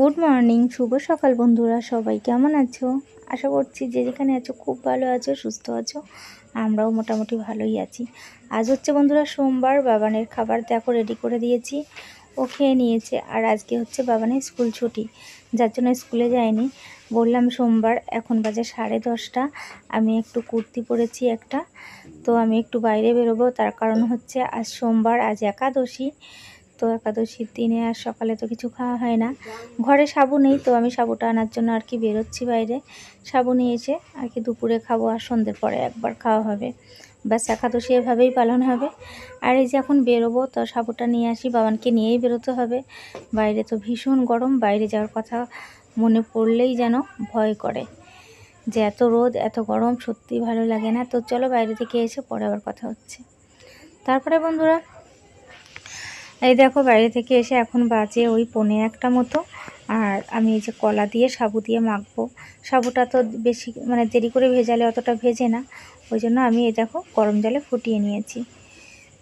Good morning শুভ সকাল বন্ধুরা সবাই কেমন আছো আশা করছি যে যেখানে আছো খুব ভালো আছো সুস্থ আছো আমরাও মোটামুটি ভালোই আছি আজ হচ্ছে বন্ধুরা সোমবার বাবানের খাবার দেখো রেডি করে দিয়েছি ও খেয়ে নিয়েছে আর আজকে হচ্ছে বাবানের স্কুল ছুটি যার জন্য স্কুলে যায়নি বললাম সোমবার এখন বাজে সাড়ে দশটা আমি একটু কুর্তি পরেছি একটা তো আমি একটু বাইরে বেরোবো তার কারণ হচ্ছে আজ সোমবার আজ একাদশী তো একাদশীর দিনে আর সকালে তো কিছু খাওয়া হয় না ঘরে সাবু নেই তো আমি সাবুটা আনার জন্য আর কি বেরোচ্ছি বাইরে সাবু নিয়েছে এসে আর কি দুপুরে খাবো আর সন্ধ্যের পরে একবার খাওয়া হবে ব্যাস একাদশী এভাবেই পালন হবে আর এই যে এখন বেরোবো তো সাবুটা নিয়ে আসি বাবানকে নিয়েই বেরোতে হবে বাইরে তো ভীষণ গরম বাইরে যাওয়ার কথা মনে পড়লেই যেন ভয় করে যে এত রোদ এত গরম সত্যি ভালো লাগে না তো চলো বাইরে থেকে এসে পরে আবার কথা হচ্ছে তারপরে বন্ধুরা এই দেখো বাইরে থেকে এসে এখন বাজে ওই পনে একটা মতো আর আমি এই যে কলা দিয়ে সাবু দিয়ে মাখবো সাবুটা তো বেশি মানে দেরি করে ভেজালে অতটা ভেজে না ওই জন্য আমি এই দেখো গরম জলে ফুটিয়ে নিয়েছি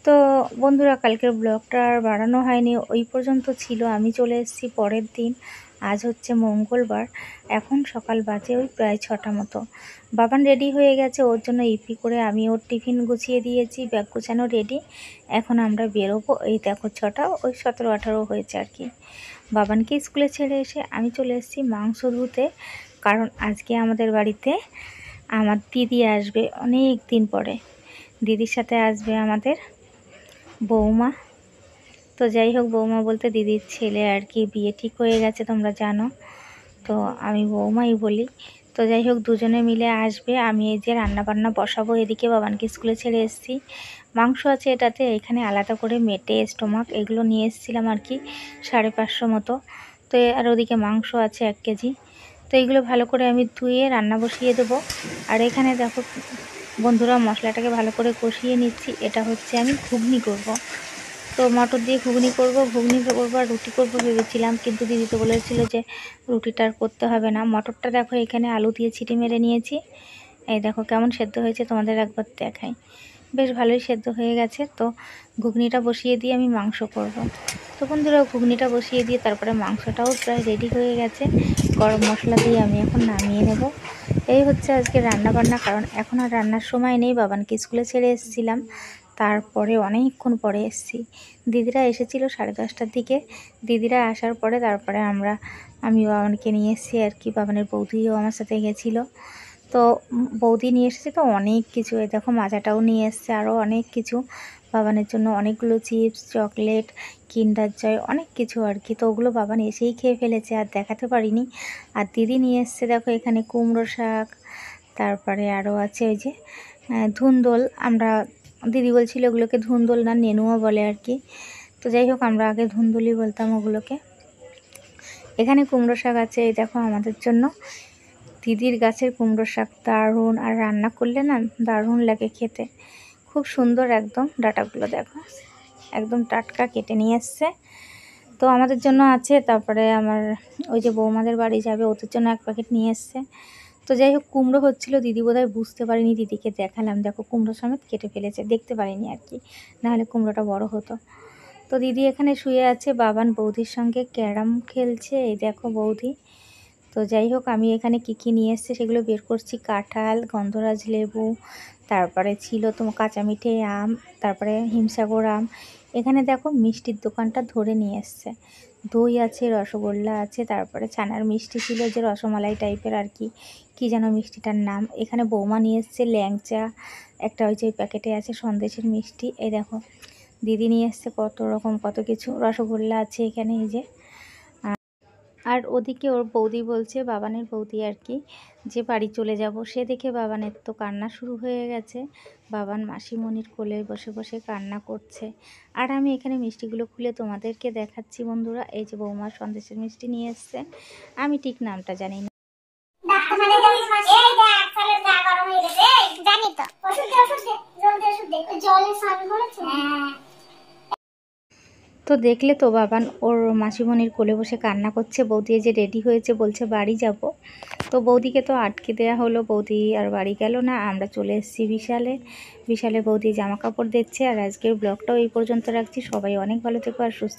তো বন্ধুরা কালকের ব্লগটা আর বাড়ানো হয়নি ওই পর্যন্ত ছিল আমি চলে এসেছি পরের দিন আজ হচ্ছে মঙ্গলবার এখন সকাল বাজে ওই প্রায় ছটা মতো বাবান রেডি হয়ে গেছে ওর জন্য ইপি করে আমি ওর টিফিন গুছিয়ে দিয়েছি ব্যাগ গুছানো রেডি এখন আমরা বেরোবো এই দেখো ছটা ওই সতেরো আঠারো হয়েছে আর কি বাবানকে স্কুলে ছেড়ে এসে আমি চলে এসেছি মাংস ধুতে কারণ আজকে আমাদের বাড়িতে আমার দিদি আসবে অনেক দিন পরে দিদির সাথে আসবে আমাদের বৌমা তো যাই হোক বৌমা বলতে দিদির ছেলে আর কি বিয়ে ঠিক হয়ে গেছে তোমরা জানো তো আমি বৌমাই বলি তো যাই হোক দুজনে মিলে আসবে আমি এই যে রান্নাবান্না বসাবো এদিকে বাবানকে স্কুলে ছেড়ে এসেছি মাংস আছে এটাতে এখানে আলাদা করে মেটে স্টোমাক এগুলো নিয়ে এসেছিলাম আর কি সাড়ে পাঁচশো মতো তো আর ওদিকে মাংস আছে এক কেজি তো এগুলো ভালো করে আমি ধুয়ে রান্না বসিয়ে দেবো আর এখানে দেখো বন্ধুরা মশলাটাকে ভালো করে কষিয়ে নিচ্ছি এটা হচ্ছে আমি ঘুগনি করবো তো মটর দিয়ে ঘুগনি করব ঘুগনি করবো আর রুটি করব ভেবেছিলাম কিন্তু দিদি তো বলেছিল যে রুটিটা আর করতে হবে না মটরটা দেখো এখানে আলু দিয়ে ছিটি মেরে নিয়েছি এই দেখো কেমন সেদ্ধ হয়েছে তোমাদের একবার দেখাই বেশ ভালোই সেদ্ধ হয়ে গেছে তো ঘুগনিটা বসিয়ে দিয়ে আমি মাংস করব। তো বন্ধুরা ঘুগনিটা বসিয়ে দিয়ে তারপরে মাংসটাও প্রায় রেডি হয়ে গেছে গরম মশলা দিয়ে আমি এখন নামিয়ে নেব এই হচ্ছে আজকে রান্না বান্না কারণ এখন আর রান্নার সময় নেই বাবানকে স্কুলে ছেড়ে এসেছিলাম তারপরে অনেকক্ষণ পরে এসেছি দিদিরা এসেছিল সাড়ে দশটার দিকে দিদিরা আসার পরে তারপরে আমরা আমি বাবানকে নিয়ে এসেছি আর কি বাবানের বৌদিও আমার সাথে গেছিল তো বৌদি নিয়ে এসেছে তো অনেক কিছু এ দেখো মাজাটাও নিয়ে এসছে আরও অনেক কিছু বাবানের জন্য অনেকগুলো চিপস চকলেট কিন্ডার জয় অনেক কিছু আর কি তো ওগুলো বাবান এসেই খেয়ে ফেলেছে আর দেখাতে পারিনি আর দিদি নিয়ে এসছে দেখো এখানে কুমড়ো শাক তারপরে আরও আছে ওই যে ধুন্দল আমরা দিদি বলছিল ওগুলোকে ধুন্দল না নেনুয়া বলে আর কি তো যাই হোক আমরা আগে ধুন্দুলি বলতাম ওগুলোকে এখানে কুমড়ো শাক আছে এই দেখো আমাদের জন্য দিদির গাছের কুমড়ো শাক দারুণ আর রান্না করলে না দারুণ লাগে খেতে খুব সুন্দর একদম ডাটাগুলো দেখো একদম টাটকা কেটে নিয়ে এসছে তো আমাদের জন্য আছে তারপরে আমার ওই যে বৌমাদের বাড়ি যাবে ওদের জন্য এক প্যাকেট নিয়ে এসছে তো যাই হোক কুমড়ো হচ্ছিল দিদি বোধহয় বুঝতে পারিনি দিদিকে দেখালাম দেখো কুমড়ো সমেত কেটে ফেলেছে দেখতে পারিনি আর কি নাহলে কুমড়োটা বড় হতো তো দিদি এখানে শুয়ে আছে বাবান বৌদির সঙ্গে ক্যারাম খেলছে এই দেখো বৌদি তো যাই হোক আমি এখানে কী কী নিয়ে এসছে সেগুলো বের করছি কাঁঠাল গন্ধরাজ লেবু তারপরে ছিল তোমার কাঁচা মিঠে আম তারপরে হিমসাগর আম এখানে দেখো মিষ্টির দোকানটা ধরে নিয়ে এসছে দই আছে রসগোল্লা আছে তারপরে ছানার মিষ্টি ছিল যে রসমালাই টাইপের আর কি কী যেন মিষ্টিটার নাম এখানে বৌমা নিয়ে এসছে ল্যাংচা একটা ওই যে প্যাকেটে আছে সন্দেশের মিষ্টি এই দেখো দিদি নিয়ে এসছে কত রকম কত কিছু রসগোল্লা আছে এখানে এই যে আর ওদিকে ওর বৌদি বলছে বাবানের বৌদি আর কি যে বাড়ি চলে যাব সে দেখে বাবানের তো কান্না শুরু হয়ে গেছে বাবান মাসিমণির কোলে বসে বসে কান্না করছে আর আমি এখানে মিষ্টিগুলো খুলে তোমাদেরকে দেখাচ্ছি বন্ধুরা এই যে বৌমা সন্দেশের মিষ্টি নিয়ে এসছে আমি ঠিক নামটা জানি না জলে স্নান করেছে হ্যাঁ। তো দেখলে তো বাবান ওর মাসিমণির কোলে বসে কান্না করছে বৌদি যে রেডি হয়েছে বলছে বাড়ি যাব তো বৌদিকে তো আটকে দেয়া হলো বৌদি আর বাড়ি গেল না আমরা চলে এসেছি বিশালে বিশালে বৌদি জামা কাপড় দেখছে আর আজকের ব্লগটাও এই পর্যন্ত রাখছি সবাই অনেক ভালো থেকো আর সুস্থ